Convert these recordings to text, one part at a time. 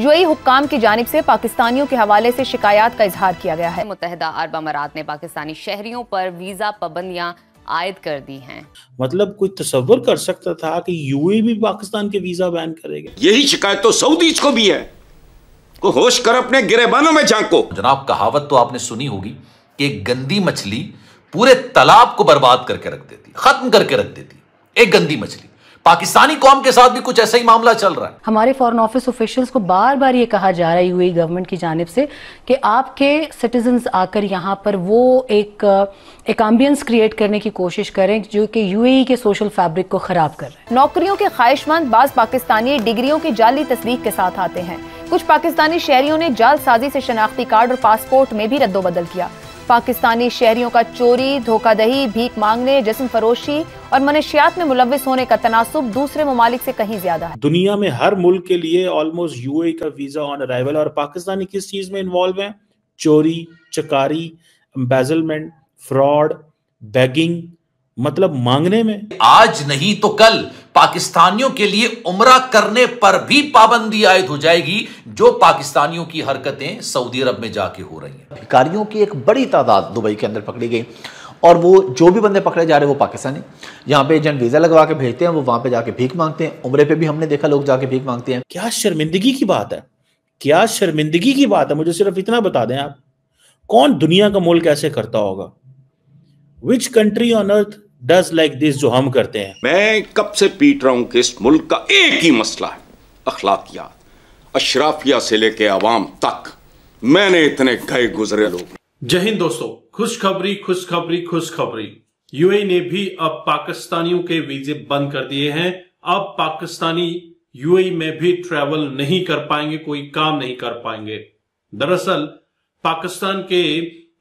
UAE हुक्काम की जानब से पाकिस्तानियों के हवाले से शिकायत का इजहार किया गया है मुतहदा अरब अमारात ने पाकिस्तानी शहरियों पर वीजा पाबंदियाँ आयद कर दी हैं मतलब कोई तस्वर कर सकता था कि यूएई भी पाकिस्तान के वीजा बैन करेगा यही शिकायत तो सऊदीज को भी है को होश कर अपने गिरेबानों में झांको जनाब कहावत तो आपने सुनी होगी कि एक गंदी मछली पूरे तालाब को बर्बाद करके रख देती खत्म करके रख देती एक गंदी मछली पाकिस्तानी कौम के साथ भी कुछ ऐसा ही मामला चल रहा है हमारे फॉरेन ऑफिस ऑफिशियल्स को बार बार ये कहा जा रहा है यूएई गवर्नमेंट e की जानब से कि आपके सिटीजन आकर यहाँ पर वो एक एक एम्बियंस क्रिएट करने की कोशिश करें जो कि यूएई e के सोशल फैब्रिक को खराब कर रहे हैं नौकरियों के ख्वाहिशमंद बाज पाकिस्तानी डिग्रियों की जाली तस्दीक के साथ आते हैं कुछ पाकिस्तानी शहरियों ने जालसाजी से शनाख्ती कार्ड और पासपोर्ट में भी रद्दोबदल किया पाकिस्तानी शहरियों का चोरी धोखादही भीख मांगने जिसम फरोशी और मनशियात में मुलविस होने का तनासब दूसरे ममालिक से कहीं ज्यादा है दुनिया में हर मुल्क के लिए ऑलमोस्ट यू ए का वीजा ऑन अराइवल और पाकिस्तानी किस चीज में इन्वॉल्व है चोरी चकारी एम्बेजलमेंट फ्रॉड बैगिंग मतलब मांगने में आज नहीं तो कल पाकिस्तानियों के लिए उम्र करने पर भी पाबंदी आयद हो जाएगी जो पाकिस्तानियों की हरकतें सऊदी अरब में जाके हो रही हैं अधिकारियों की एक बड़ी तादाद दुबई के अंदर पकड़ी गई और वो जो भी बंदे पकड़े जा रहे हैं वो पाकिस्तानी यहाँ पे एजेंट वीज़ा लगवा के भेजते हैं वो वहां पे जाके भीख मांगते हैं उम्र पे भी हमने देखा लोग जाके भीख मांगते हैं क्या शर्मिंदगी की बात है क्या शर्मिंदगी की बात है मुझे सिर्फ इतना बता दें आप कौन दुनिया का मोल कैसे करता होगा which country on earth does like this जो हम करते हैं मैं कब से पीट रहा हूं कि इस मुल्क का एक ही मसला है अखलाकिया अशराफिया से लेके आवाम तक मैंने इतने गए गुजरे लोग जय दोस्तों खुशखबरी खुशखबरी खुशखबरी यूएई ने भी अब पाकिस्तानियों के वीजे बंद कर दिए हैं अब पाकिस्तानी यूएई में भी ट्रेवल नहीं कर पाएंगे कोई काम नहीं कर पाएंगे दरअसल पाकिस्तान के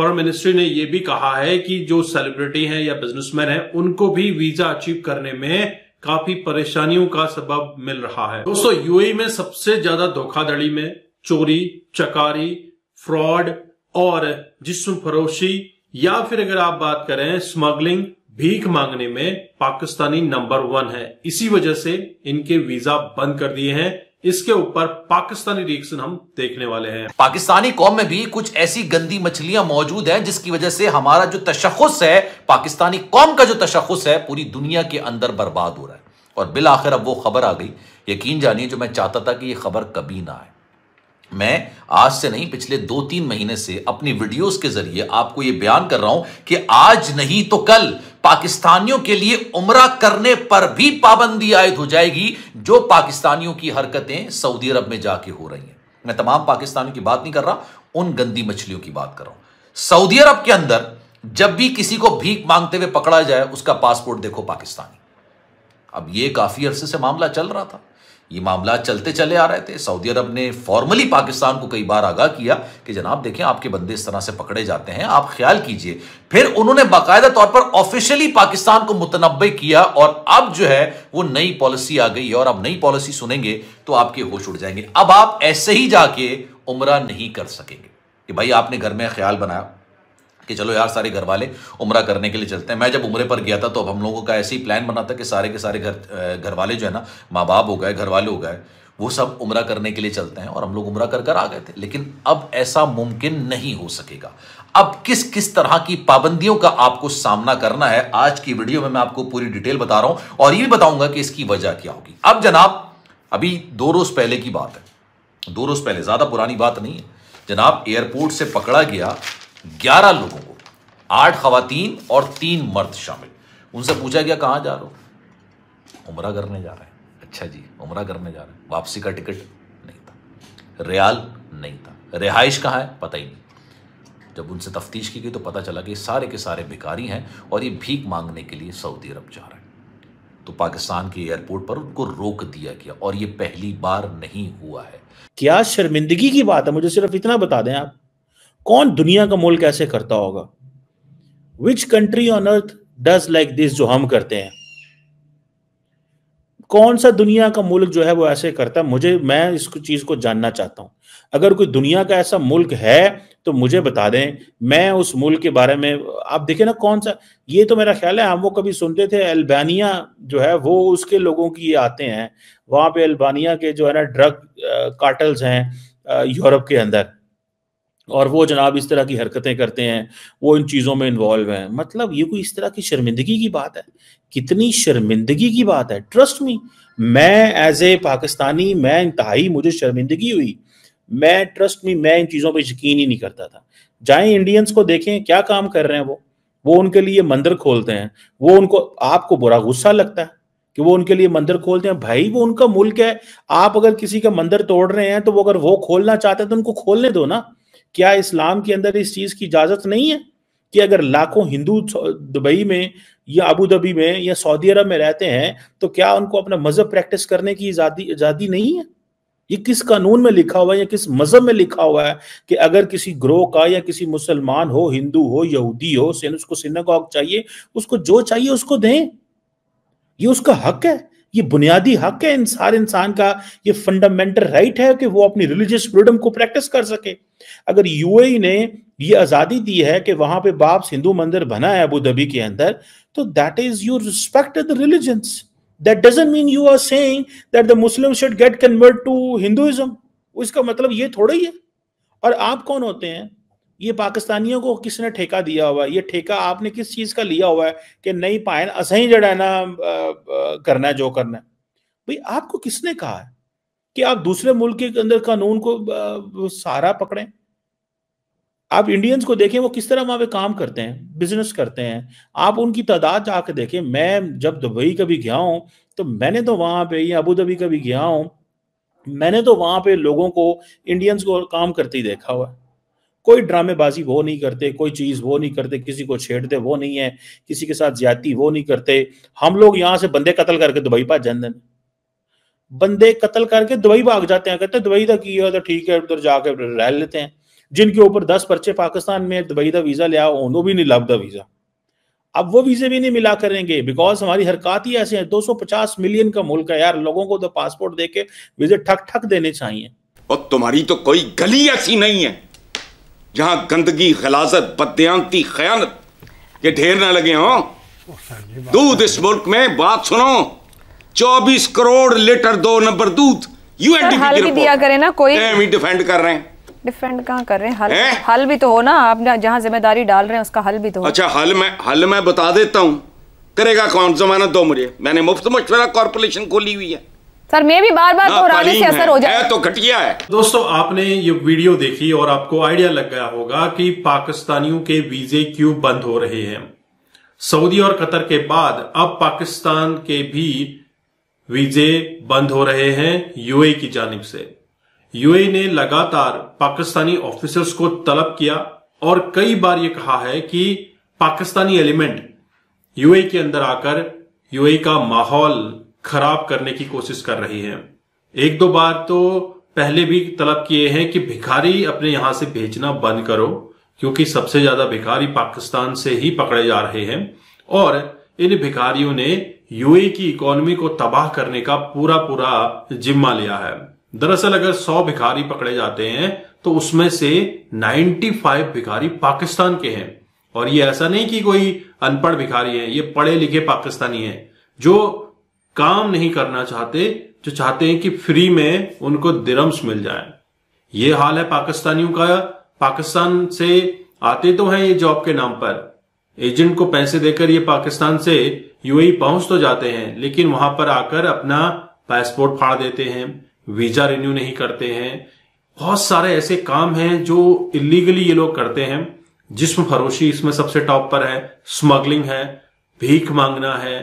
फॉरेन मिनिस्ट्री ने यह भी कहा है कि जो सेलिब्रिटी हैं या बिजनेसमैन हैं उनको भी वीजा अचीव करने में काफी परेशानियों का सबब मिल रहा है दोस्तों यूएई e में सबसे ज्यादा धोखाधड़ी में चोरी चकारी फ्रॉड और जिसम फरोशी या फिर अगर आप बात करें स्मगलिंग भीख मांगने में पाकिस्तानी नंबर वन है इसी वजह से इनके वीजा बंद कर दिए हैं इसके ऊपर पाकिस्तानी रिएक्शन हम देखने वाले हैं पाकिस्तानी कौम में भी कुछ ऐसी गंदी मछलियां मौजूद हैं जिसकी वजह से हमारा जो तशखस है पाकिस्तानी कौम का जो तशखस है पूरी दुनिया के अंदर बर्बाद हो रहा है और बिल आखिर अब वो खबर आ गई यकीन जानिए जो मैं चाहता था कि ये खबर कभी ना आए मैं आज से नहीं पिछले दो तीन महीने से अपनी वीडियोस के जरिए आपको यह बयान कर रहा हूं कि आज नहीं तो कल पाकिस्तानियों के लिए उम्र करने पर भी पाबंदी आयद हो जाएगी जो पाकिस्तानियों की हरकतें सऊदी अरब में जाके हो रही हैं मैं तमाम पाकिस्तानियों की बात नहीं कर रहा उन गंदी मछलियों की बात कर रहा हूं सऊदी अरब के अंदर जब भी किसी को भीख मांगते हुए पकड़ा जाए उसका पासपोर्ट देखो पाकिस्तानी अब यह काफी अरसे से मामला चल रहा था ये मामला चलते चले आ रहे थे सऊदी अरब ने फॉर्मली पाकिस्तान को कई बार आगाह किया कि जनाब देखें आपके बंदे इस तरह से पकड़े जाते हैं आप ख्याल कीजिए फिर उन्होंने बाकायदा तौर पर ऑफिशियली पाकिस्तान को मुतनबे किया और अब जो है वो नई पॉलिसी आ गई और अब नई पॉलिसी सुनेंगे तो आपके होश उड़ जाएंगे अब आप ऐसे ही जाके उम्र नहीं कर सकेंगे कि भाई आपने घर में ख्याल बनाया कि चलो यार सारे घर वाले उम्र करने के लिए चलते हैं मैं जब उम्र पर गया था तो अब हम लोगों का ऐसे ही प्लान बना था कि सारे के सारे घर घर वाले जो है ना माँ बाप हो गए घर वाले हो गए वो सब उम्र करने के लिए चलते हैं और हम लोग उम्र कर कर आ गए थे लेकिन अब ऐसा मुमकिन नहीं हो सकेगा अब किस किस तरह की पाबंदियों का आपको सामना करना है आज की वीडियो में मैं आपको पूरी डिटेल बता रहा हूं और ये भी बताऊंगा कि इसकी वजह क्या होगी अब जनाब अभी दो रोज पहले की बात है दो रोज पहले ज्यादा पुरानी बात नहीं है जनाब एयरपोर्ट से पकड़ा गया ग्यारह लोगों को आठ खातन और तीन मर्द शामिल उनसे पूछा गया कहाँ जा रहे हो उमरा करने जा रहे हैं अच्छा जी उमरा करने जा रहे हैं वापसी का टिकट नहीं था रियाल नहीं था रिहाइश कहाँ है पता ही नहीं जब उनसे तफ्तीश की गई तो पता चला कि सारे के सारे भिखारी हैं और ये भीख मांगने के लिए सऊदी अरब जा रहे हैं तो पाकिस्तान के एयरपोर्ट पर उनको रोक दिया गया और ये पहली बार नहीं हुआ है क्या शर्मिंदगी की बात है मुझे सिर्फ इतना बता दें आप कौन दुनिया का मोल कैसे करता होगा which country on earth does like this जो हम करते हैं कौन सा दुनिया का मुल्क जो है वो ऐसे करता है मुझे मैं इस चीज को जानना चाहता हूं अगर कोई दुनिया का ऐसा मुल्क है तो मुझे बता दें मैं उस मुल्क के बारे में आप देखें ना कौन सा ये तो मेरा ख्याल है हम वो कभी सुनते थे अल्बानिया जो है वो उसके लोगों की आते हैं वहां पे अल्बानिया के जो है ना ड्रग कार्टल्स हैं यूरोप के अंदर और वो जनाब इस तरह की हरकतें करते हैं वो इन चीज़ों में इन्वॉल्व हैं मतलब ये कोई इस तरह की शर्मिंदगी की बात है कितनी शर्मिंदगी की बात है ट्रस्ट मी मैं एज ए पाकिस्तानी मैं इंतहाई मुझे शर्मिंदगी हुई मैं ट्रस्ट मी मैं इन चीज़ों पर यकीन ही नहीं करता था जाए इंडियंस को देखें क्या काम कर रहे हैं वो वो उनके लिए मंदिर खोलते हैं वो उनको आपको बुरा गुस्सा लगता है कि वो उनके लिए मंदिर खोलते हैं भाई वो उनका मुल्क है आप अगर किसी का मंदिर तोड़ रहे हैं तो वो अगर वो खोलना चाहते हैं तो उनको खोलने दो ना क्या इस्लाम के अंदर इस चीज़ की इजाज़त नहीं है कि अगर लाखों हिंदू दुबई में या अबू धाबी में या सऊदी अरब में रहते हैं तो क्या उनको अपना मज़हब प्रैक्टिस करने की आज़ादी आज़ादी नहीं है ये किस कानून में लिखा हुआ है या किस मज़हब में लिखा हुआ है कि अगर किसी ग्रोह का या किसी मुसलमान हो हिंदू हो यहूदी हो उसको सिनेगॉग चाहिए उसको जो चाहिए उसको दें ये उसका हक है ये बुनियादी हक है इंसान इंसान का ये फंडामेंटल राइट है कि वो अपनी रिलीजियस फ्रीडम को प्रैक्टिस कर सके अगर यूएई e ने ये आज़ादी दी है कि वहां पे बाप्स हिंदू मंदिर बना है अबू धाबी के अंदर तो that is you respect the religions that doesn't mean you are saying that the Muslim should get convert to Hinduism उसका मतलब ये थोड़ा ही है और आप कौन होते हैं ये पाकिस्तानियों को किसने ठेका दिया हुआ है ये ठेका आपने किस चीज़ का लिया हुआ है कि नहीं पाए असा ही जड़ा ना करना है जो करना है भाई आपको किसने कहा है कि आप दूसरे मुल्क के अंदर कानून को सहारा पकड़ें आप इंडियंस को देखें वो किस तरह वहां पे काम करते हैं बिजनेस करते हैं आप उनकी तादाद जाके देखें मैं जब दुबई कभी गया हूं तो मैंने तो वहां पे या अबू धाबी कभी गया हूँ मैंने तो वहां पे लोगों को इंडियंस को काम करते ही देखा हुआ है कोई ड्रामेबाजी वो नहीं करते कोई चीज वो नहीं करते किसी को छेड़ते वो नहीं है किसी के साथ ज्यादा वो नहीं करते हम लोग यहाँ से बंदे कत्ल करके दुबई पास जाते बंदे कत्ल करके दुबई भाग जाते हैं कहते दुबई का की है तो ठीक है उधर जाके रह लेते हैं जिनके ऊपर दस पर्चे पाकिस्तान में दुबई का वीजा लिया उन्होंने भी नहीं लाभ वीजा अब वो वीजे भी नहीं मिला करेंगे बिकॉज हमारी हरकत ही ऐसे सौ 250 मिलियन का मुल्क है यार लोगों को तो पासपोर्ट दे के वीजे ठक ठक देने चाहिए और तुम्हारी तो कोई गली ऐसी नहीं है जहां गंदगी गलाजत बदयांती खयानत के ढेर ना लगे हों दूध इस मुल्क में बात सुनो 24 करोड़ लीटर दो नंबर दूध यूएनडीपी दिया ना कोई डिफेंड कर रहे हैं डिफेंड कहाँ कर रहे हैं हल हल भी तो हो ना आप जिम्मेदारी डाल रहे हैं उसका हल भी तो अच्छा हल मैं हल मैं बता देता करेगा कौन जमानत दो मुझे मैंने मुफ्त मशवरा कॉरपोरेशन खोली हुई है सर मैं भी बार बार दोहराने से असर हो जाए तो घटिया है दोस्तों आपने ये वीडियो देखी और आपको आइडिया लग गया होगा कि पाकिस्तानियों के वीजे क्यों बंद हो रहे हैं सऊदी और कतर के बाद अब पाकिस्तान के भी वीजे बंद हो रहे हैं यूए की जानब से यूए ने लगातार पाकिस्तानी ऑफिसर्स को तलब किया और कई बार ये कहा है कि पाकिस्तानी एलिमेंट यूए के अंदर आकर यूए का माहौल खराब करने की कोशिश कर रही है एक दो बार तो पहले भी तलब किए हैं कि भिखारी अपने यहां से भेजना बंद करो क्योंकि सबसे ज्यादा भिखारी पाकिस्तान से ही पकड़े जा रहे हैं और इन भिखारियों ने यूए की इकोनॉमी को तबाह करने का पूरा पूरा जिम्मा लिया है दरअसल अगर 100 भिखारी पकड़े जाते हैं तो उसमें से 95 भिखारी पाकिस्तान के हैं और ये ऐसा नहीं कि कोई अनपढ़ भिखारी है ये पढ़े लिखे पाकिस्तानी हैं जो काम नहीं करना चाहते जो चाहते हैं कि फ्री में उनको दिरम्स मिल जाए ये हाल है पाकिस्तानियों का पाकिस्तान से आते तो हैं ये जॉब के नाम पर एजेंट को पैसे देकर ये पाकिस्तान से यूएई e पहुंच तो जाते हैं लेकिन वहां पर आकर अपना पासपोर्ट फाड़ देते हैं वीजा रिन्यू नहीं करते हैं बहुत सारे ऐसे काम हैं जो इलीगली ये लोग करते हैं जिसम फरोशी इसमें सबसे टॉप पर है स्मगलिंग है भीख मांगना है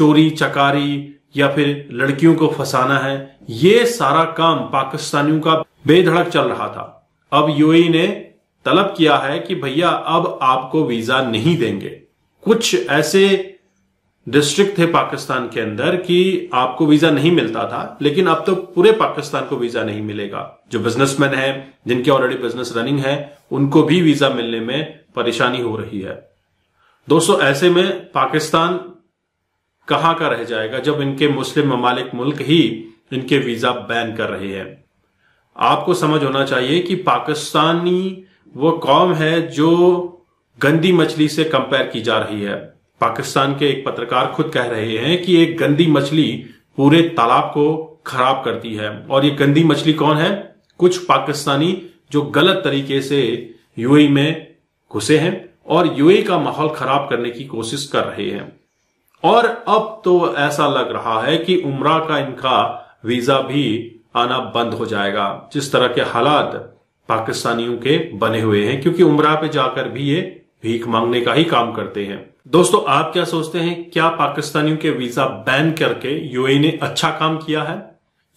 चोरी चकारी या फिर लड़कियों को फंसाना है ये सारा काम पाकिस्तानियों का बेधड़क चल रहा था अब यूएई ने तलब किया है कि भैया अब आपको वीजा नहीं देंगे कुछ ऐसे डिस्ट्रिक्ट थे पाकिस्तान के अंदर कि आपको वीजा नहीं मिलता था लेकिन अब तो पूरे पाकिस्तान को वीजा नहीं मिलेगा जो बिजनेसमैन हैं जिनके ऑलरेडी बिजनेस रनिंग है उनको भी वीजा मिलने में परेशानी हो रही है दोस्तों ऐसे में पाकिस्तान कहां का रह जाएगा जब इनके मुस्लिम ममालिक मुल्क ही इनके वीजा बैन कर रहे हैं आपको समझ होना चाहिए कि पाकिस्तानी वो कौम है जो गंदी मछली से कंपेयर की जा रही है पाकिस्तान के एक पत्रकार खुद कह रहे हैं कि एक गंदी मछली पूरे तालाब को खराब करती है और ये गंदी मछली कौन है कुछ पाकिस्तानी जो गलत तरीके से यूएई में घुसे हैं और यूएई का माहौल खराब करने की कोशिश कर रहे हैं और अब तो ऐसा लग रहा है कि उम्र का इनका वीजा भी आना बंद हो जाएगा जिस तरह के हालात पाकिस्तानियों के बने हुए हैं क्योंकि उम्र पे जाकर भी ये भीख मांगने का ही काम करते हैं दोस्तों आप क्या सोचते हैं क्या पाकिस्तानियों के वीजा बैन करके यूएई ने अच्छा काम किया है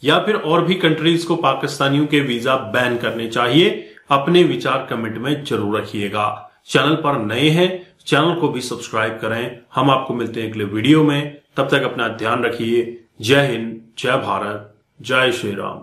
या फिर और भी कंट्रीज को पाकिस्तानियों के वीजा बैन करने चाहिए अपने विचार कमेंट में जरूर रखिएगा चैनल पर नए हैं चैनल को भी सब्सक्राइब करें हम आपको मिलते हैं अगले वीडियो में तब तक अपना ध्यान रखिए जय हिंद जय भारत जय श्री राम